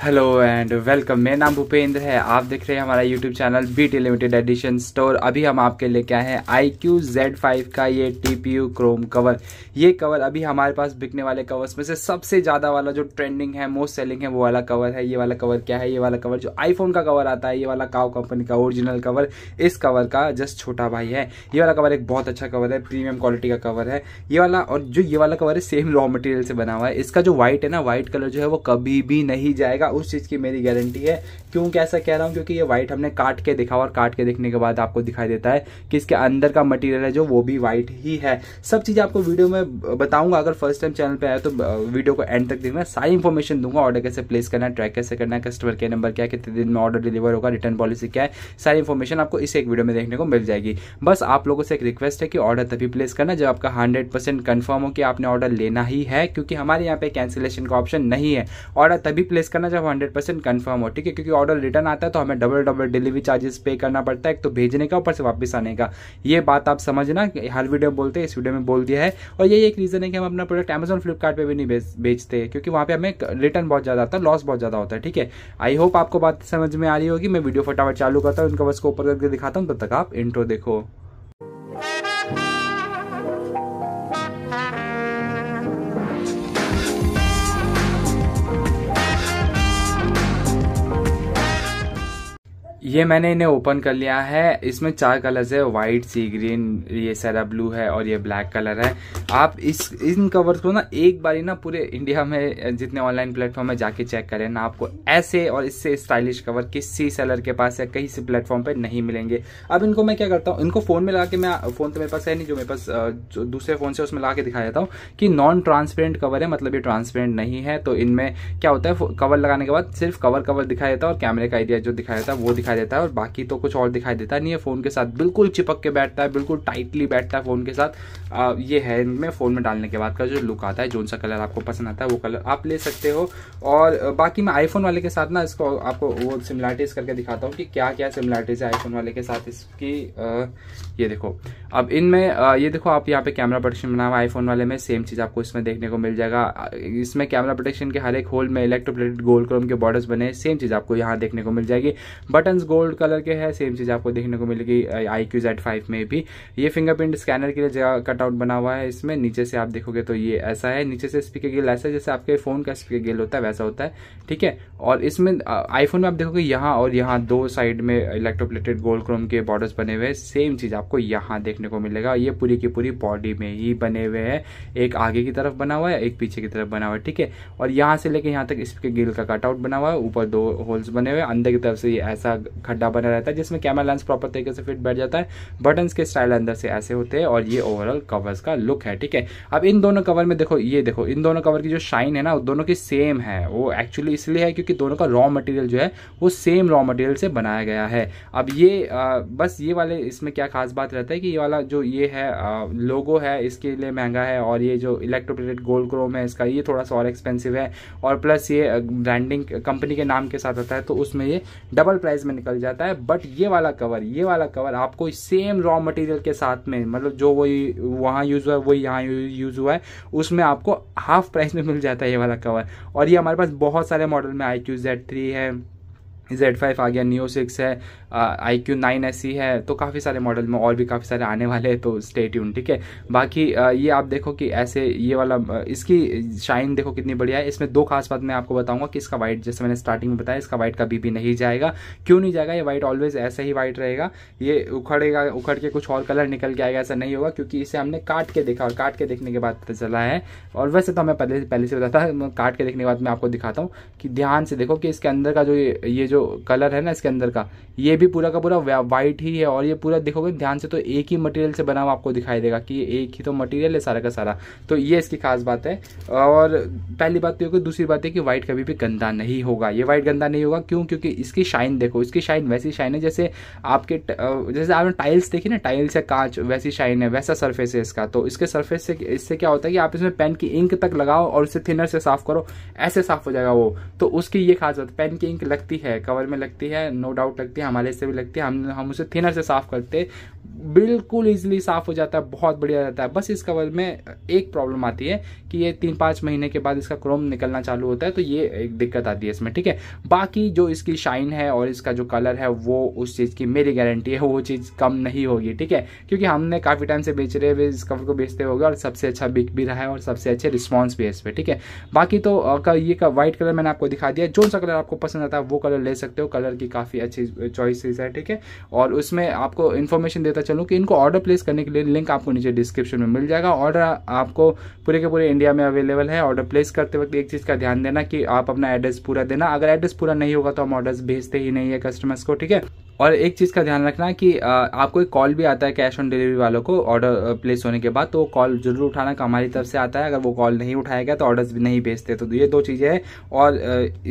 Hello and welcome मेरा नाम भूपेंद्र है आप देख रहे हैं हमारा YouTube channel B T limited edition store अभी हम आपके लेके आए हैं आई क्यू जेड फाइव का ये T P U chrome cover ये कवर अभी हमारे पास बिकने वाले कवर्स में से सबसे ज़्यादा वाला जो ट्रेंडिंग है मोस्ट सेलिंग है वो वाला कवर है ये वाला कवर क्या है ये वाला कवर जो आईफोन का कवर आता है ये वाला काव कंपनी का ओरिजिनल कवर इस कवर का जस्ट छोटा भाई है ये वाला कवर एक बहुत अच्छा कवर है प्रीमियम क्वालिटी का कवर है ये वाला और जो ये वाला कवर है सेम रॉ मटेरियल से बना हुआ है इसका जो व्हाइट है ना व्हाइट कलर जो है वो कभी भी नहीं जाएगा जाएगा उस चीज़ की मेरी गारंटी है क्यों कैसा कह रहा हूँ क्योंकि ये वाइट हमने काट के दिखा और काट के देखने के बाद आपको दिखाई देता है कि इसके अंदर का मटेरियल है जो वो भी वाइट ही है सब चीज़ आपको वीडियो में बताऊंगा अगर फर्स्ट टाइम चैनल पर आया तो वीडियो को एंड तक देखना सारी इन्फॉर्मेशन दूंगा ऑर्डर कैसे प्लेस करना है ट्रैक कैसे करना है कस्टमर केयर नंबर क्या कितने दिन में ऑर्डर डिलीवर होगा रिटर्न पॉलिसी क्या है सारी इन्फॉर्मेशन आपको इस एक वीडियो में देखने को मिल जाएगी बस आप लोगों से एक रिक्वेस्ट है कि ऑर्डर तभी प्लेस करना जब आपका हंड्रेड परसेंट कन्फर्म हो कि आपने ऑर्डर लेना ही है क्योंकि हमारे यहाँ पे कैंसिलेशन का ऑप्शन नहीं है ऑर्डर तभी प्लेस करना जब हंड्रेड परसेंट कन्फर्म हो ठीक है क्योंकि ऑर्डर रिटर्न आता है तो हमें डबल डबल डिलीवरी चार्जेस पे करना पड़ता है एक तो भेजने का ऊपर से वापस आने का ये बात आप समझना हर वीडियो बोलते हैं इस वीडियो में बोल दिया है और यही एक रीज़न है कि हम अपना प्रोडक्ट अमेजन फ्लिपकार्ट भी नहीं बेचते क्योंकि वहाँ पर हमें रिटर्न बहुत ज़्यादा आता है लॉस बहुत ज़्यादा होता है ठीक है आई होप आपको बात समझ में आ रही होगी मैं वीडियो फटाफट चालू करता हूँ उनका बस को ऊपर करके दिखाता हूँ तब तक आप इंट्रो देखो ये मैंने इन्हें ओपन कर लिया है इसमें चार कलर्स है वाइट सी ग्रीन ये सारा ब्लू है और ये ब्लैक कलर है आप इस इन कवर्स को ना एक बार ही ना पूरे इंडिया में जितने ऑनलाइन प्लेटफॉर्म है जाके चेक करें ना आपको ऐसे और इससे स्टाइलिश कवर किसी सेलर के पास या कहीं से प्लेटफॉर्म पर नहीं मिलेंगे अब इनको मैं क्या करता हूँ इनको फ़ोन में ला के मैं फ़ोन तो मेरे पास है नहीं जो मेरे पास जो दूसरे फ़ोन से उसमें ला के दिखाया जाता हूँ कि नॉन ट्रांसपेरेंट कवर है मतलब ये ट्रांसपेरेंट नहीं है तो इनमें क्या होता है कवर लगाने के बाद सिर्फ कवर कवर दिखाया जाता है और कैमरे का आइडिया जो दिखाया जाता है वो दिखाया रहता है और बाकी तो कुछ और दिखाई देता नहीं है फ़ोन के साथ बिल्कुल चिपक के बैठता है बिल्कुल टाइटली बैठता है फ़ोन के साथ आ, ये है इनमें फ़ोन में डालने के बाद का जो लुक आता है जो सा कलर आपको पसंद आता है वो कलर आप ले सकते हो और बाकी मैं आईफोन वाले के साथ ना इसको आपको वो सिमिलैरिटीज़ करके दिखाता हूँ कि क्या क्या सिमिलैरिटीज़ है आईफोन वाले के साथ इसकी आ, ये देखो अब इनमें ये देखो आप यहाँ पे कैमरा प्रोटेक्शन बना हुआ आईफोन वाले में सेम चीज़ आपको इसमें देखने को मिल जाएगा इसमें कैमरा प्रोटेक्शन के हर एक होल में इलेक्ट्रोप्लेटेड गोल्ड क्रोम के बॉर्डर्स बने सेम चीज़ आपको यहाँ देखने को मिल जाएगी बटन्स गोल्ड कलर के है सेम चीज़ आपको देखने को मिलेगी आई क्यू जेड फाइव में भी ये फिंगरप्रिंट स्कैनर के लिए जगह कटआउट बना हुआ है इसमें नीचे से आप देखोगे तो ये ऐसा है नीचे से स्पीकर गिल ऐसा है जैसे आपके फ़ोन का स्पीकर गिल होता है वैसा होता है ठीक है और इसमें आईफोन में आप देखोगे यहाँ और यहाँ दो साइड में इलेक्ट्रोप्लेटेड गोल्ड क्रोम के बॉर्डर्स बने हुए हैं सेम चीज़ आपको यहाँ देखने को मिलेगा ये पूरी की पूरी बॉडी में ही बने हुए है एक आगे की तरफ बना हुआ है एक पीछे की तरफ बना हुआ है ठीक है और यहाँ से लेके यहाँ तक स्पीकर गिल का कटआउट बना हुआ है ऊपर दो होल्स बने हुए अंदर की तरफ से ये ऐसा खड्डा बना रहता है जिसमें कैमरा लेंस प्रॉपर तरीके से फिट बैठ जाता है बटन के स्टाइल अंदर से ऐसे होते हैं और ये ओवरऑल कवर्स का लुक है ठीक है अब इन दोनों कवर में देखो ये देखो इन दोनों कवर की जो शाइन है ना दोनों की सेम है वो एक्चुअली इसलिए है क्योंकि दोनों का रॉ मटेरियल जो है वो सेम रॉ मटेरियल से बनाया गया है अब ये आ, बस ये वाले इसमें क्या खास बात रहता है कि ये वाला जो ये है आ, लोगो है इसके लिए महंगा है और ये जो इलेक्ट्रोप्रेटेड गोल्ड क्रोम है इसका ये थोड़ा सा और एक्सपेंसिव है और प्लस ये ब्रांडिंग कंपनी के नाम के साथ आता है तो उसमें ये डबल प्राइस में निकल जाता है बट ये वाला कवर ये वाला कवर आपको सेम रॉ मटेरियल के साथ में मतलब जो वही वहाँ यूज़ हुआ है वही यहाँ यूज़ हुआ है उसमें आपको हाफ प्राइस में मिल जाता है ये वाला कवर और ये हमारे पास बहुत सारे मॉडल में आई क्यू जेड थ्री है जेड फाइव आ गया न्यू सिक्स है आई क्यू नाइन एस है तो काफ़ी सारे मॉडल में और भी काफ़ी सारे आने वाले हैं तो स्टे ट्यून ठीक है बाकी आ, ये आप देखो कि ऐसे ये वाला इसकी शाइन देखो कितनी बढ़िया है इसमें दो खास बात मैं आपको बताऊंगा कि इसका वाइट जैसे मैंने स्टार्टिंग में बताया इसका वाइट कभी भी नहीं जाएगा क्यों नहीं जाएगा ये वाइट ऑलवेज ऐसा ही वाइट रहेगा ये उखड़ेगा उखड़ के कुछ और कलर निकल के आएगा ऐसा नहीं होगा क्योंकि इसे हमने काट के देखा और काट के देखने के बाद पता चला है और वैसे तो हमें पहले पहले से बताता काट के देखने के बाद मैं आपको दिखाता हूँ कि ध्यान से देखो कि इसके अंदर का जो ये जो कलर है ना इसके अंदर का ये भी पूरा का पूरा वाइट ही है और ये पूरा देखोगे ध्यान से तो एक ही मटेरियल से बना हुआ आपको दिखाई देगा कि एक ही तो मटेरियल है सारा का सारा तो ये इसकी खास बात है और पहली बात तो होगी दूसरी बात है कि वाइट कभी भी गंदा नहीं होगा ये व्हाइट गंदा नहीं होगा क्यों क्योंकि इसकी शाइन देखो इसकी शाइन वैसी शाइन है जैसे आपके जैसे आपने टाइल्स देखी ना टाइल्स या कांच वैसी शाइन है वैसा सरफेस है इसका तो इसके सर्फेस से इससे क्या होता है कि आप इसमें पेन की इंक तक लगाओ और उसे थिनर से साफ करो ऐसे साफ हो जाएगा वो तो उसकी ये खास बात पेन की इंक लगती है कवर में लगती है नो डाउट लगती है हमारे से भी लगती है हम हम उसे थिनर से साफ करते बिल्कुल ईजिली साफ हो जाता है बहुत बढ़िया रहता है बस इस कवर में एक प्रॉब्लम आती है कि ये तीन पाँच महीने के बाद इसका क्रोम निकलना चालू होता है तो ये एक दिक्कत आती है इसमें ठीक है बाकी जो इसकी शाइन है और इसका जो कलर है वो उस चीज़ की मेरी गारंटी है वो चीज़ कम नहीं होगी ठीक है क्योंकि हमने काफ़ी टाइम से बेच रहे हुए इस कवर को बेचते हो और सबसे अच्छा बिक भी रहा है और सबसे अच्छे रिस्पॉन्स भी है इस पर ठीक है बाकी तो ये का वाइट कलर मैंने आपको दिखा दिया जो सा कलर आपको पसंद आता है वो कलर ले ले सकते हो कलर की काफ़ी अच्छी चॉइसेस है ठीक है और उसमें आपको इन्फॉर्मेशन देता चलूँ कि इनको ऑर्डर प्लेस करने के लिए लिंक आपको नीचे डिस्क्रिप्शन में मिल जाएगा ऑर्डर आपको पूरे के पूरे इंडिया में अवेलेबल है ऑर्डर प्लेस करते वक्त एक चीज़ का ध्यान देना कि आप अपना एड्रेस पूरा देना अगर एड्रेस पूरा नहीं होगा तो हम ऑर्डर भेजते ही नहीं है कस्टमर्स को ठीक है और एक चीज़ का ध्यान रखना कि आपको एक कॉल भी आता है कैश ऑन डिलीवरी वालों को ऑर्डर प्लेस होने के बाद तो कॉल जरूर उठाना का हमारी तरफ से आता है अगर वो कॉल नहीं उठाएगा तो ऑर्डर्स भी नहीं भेजते तो ये दो चीज़ें हैं और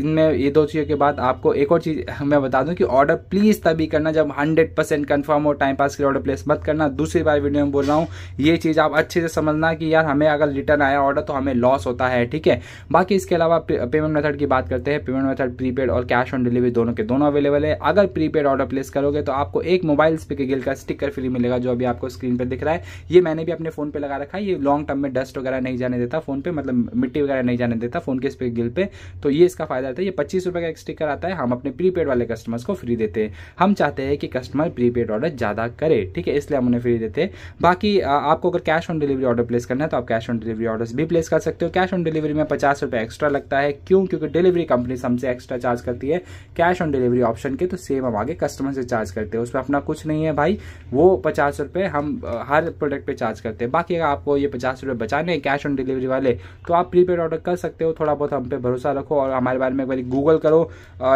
इनमें ये दो चीज़ों के बाद आपको एक एक और चीज़ मैं बता दूं कि ऑर्डर प्लीज़ तभी करना जब 100 परसेंट कन्फर्म हो टाइम पास के ऑर्डर प्लेस मत करना दूसरी बार वीडियो में बोल रहा हूँ ये चीज़ आप अच्छे से समझना कि यार हमें अगर रिटर्न आया ऑर्डर तो हमें लॉस होता है ठीक है बाकी इसके अलावा पेमेंट मेथड की बात करते हैं पेमेंट मेथड प्रीपेड और कैश ऑन डिलीवरी दोनों के दोनों अवेलेबल है अगर प्रीपेड ऑर्डर प्लेस करोगे तो आपको एक मोबाइल स्पीकर का स्टिकर फ्री मिलेगा जो अभी आपको स्क्रीन पर दिख रहा है ये मैंने भी अपने फोन पर लगा रखा है ये लॉन्ग टर्म में डस्ट वगैरह नहीं जाने देता फोन पे मतलब मिट्टी वगैरह नहीं जाने देता फोन के स्पीकर गिल पर तो ये इसका फायदा रहता है ये पच्चीस रुपये का एक स्टिकर आता है हम अपने प्रीपेड वाले कस्टमर्स को फ्री देते हैं हम चाहते हैं कि कस्टमर प्रीपेड ऑर्डर ज़्यादा करे ठीक है इसलिए हम उन्हें फ्री देते हैं बाकी आपको अगर cash on delivery order place करना है तो आप कैश ऑन डिलीवरी ऑर्डर भी प्लेस कर सकते हो कैश ऑन डिलीवरी में पचास रुपये एक्स्ट्रा लगता है क्यों क्योंकि डिलीवरी कंपनी हमसे एक्स्ट्रा चार्ज करती है कैश ऑन डिलीवरी ऑप्शन के तो सेम हम आगे कस्टमर से चार्ज करते हैं उसमें अपना कुछ नहीं है भाई वो पचास रुपए हम हर प्रोडक्ट पे चार्ज करते हैं बाकी अगर आपको ये पचास रुपये बचाने हैं कैश ऑन डिलीवरी वाले तो आप प्रीपेड ऑर्डर कर सकते हो थोड़ा बहुत हम पे भरोसा रखो और हमारे बारे में एक बार गूगल करो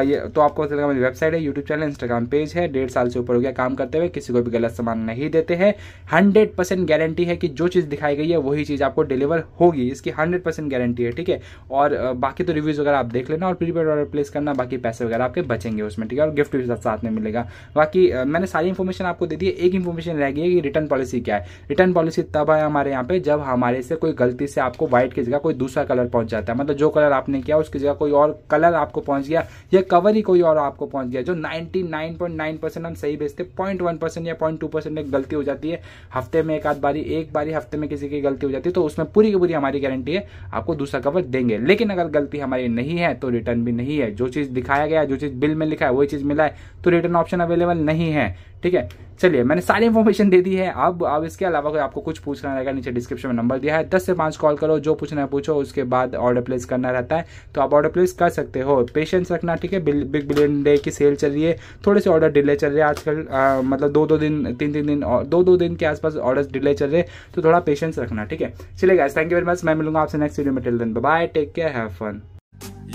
ये तो आपको पता चलेगा मेरी वेबसाइट है यूट्यूब चैनल इंस्टाग्राम पेज है डेढ़ साल से ऊपर हो गया काम करते हुए किसी को भी गलत सामान नहीं देते हैं हंड्रेड परसेंट गारंटी है कि जो चीज़ दिखाई गई है वही चीज़ आपको डिलीवर होगी इसकी हंड्रेड परसेंट गारंटी है ठीक है और बाकी तो रिव्यूज़ वगैरह आप देख लेना और प्रीपेड ऑर्डर प्लेस करना बाकी पैसे वगैरह आपके बचेंगे उसमें ठीक है और गिफ्ट भी साथ में मिलेगा बाकी मैंने सारी इन्फॉर्मेशन आपको दे दी है एक इन्फॉर्मेशन रह गई है कि रिटर्न पॉलिसी क्या है रिटर्न पॉलिसी तब है हमारे यहाँ पे जब हमारे से कोई गलती से आपको व्हाइट की जगह कोई दूसरा कलर पहुंच जाता है मतलब जो कलर आपने किया उसकी जगह कोई और कलर आपको पहुंच गया या कवर ही कोई और आपको पहुंच गया जो 99.9 परसेंट हम सही भेजते पॉइंट वन परसेंट या पॉइंट टू परसेंट में गलती हो जाती है हफ्ते में एक आध बारी एक बारी हफ्ते में किसी की गलती हो जाती है तो उसमें पूरी की पूरी हमारी गारंटी है आपको दूसरा कवर देंगे लेकिन अगर गलती हमारी नहीं है तो रिटर्न भी नहीं है जो चीज़ दिखाया गया जो चीज़ बिल में लिखा है वही चीज़ मिला है तो रिटर्न ऑप्शन अवेलेबल नहीं है ठीक है चलिए मैंने सारी इन्फॉर्मेशन दे दी है अब अब इसके अलावा कोई आपको कुछ पूछना रहेगा नीचे डिस्क्रिप्शन में नंबर दिया है दस से पाँच कॉल करो जो पूछना है पूछो उसके बाद ऑर्डर प्लेस करना रहता है तो आप ऑर्डर प्लेस कर सकते हो पेशेंस रखना ठीक है बिग बिलियन डे की सेल चल रही है थोड़े से ऑर्डर डिले चल रहे हैं आजकल मतलब दो दो दिन तीन तीन दिन दो दो दिन के आसपास ऑर्डर डिले चल रहे तो थोड़ा पेशेंस रखना ठीक है चलिए guys thank you very much मैं मिलूंगा आपसे नेक्स्ट वीडियो में till then bye take care have fun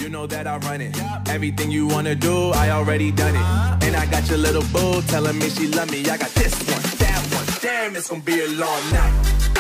You know that I run it. Everything you wanna do, I already done it. And I got your little boo telling me she love me. I got this one, that one. Damn, it's gonna be a long night.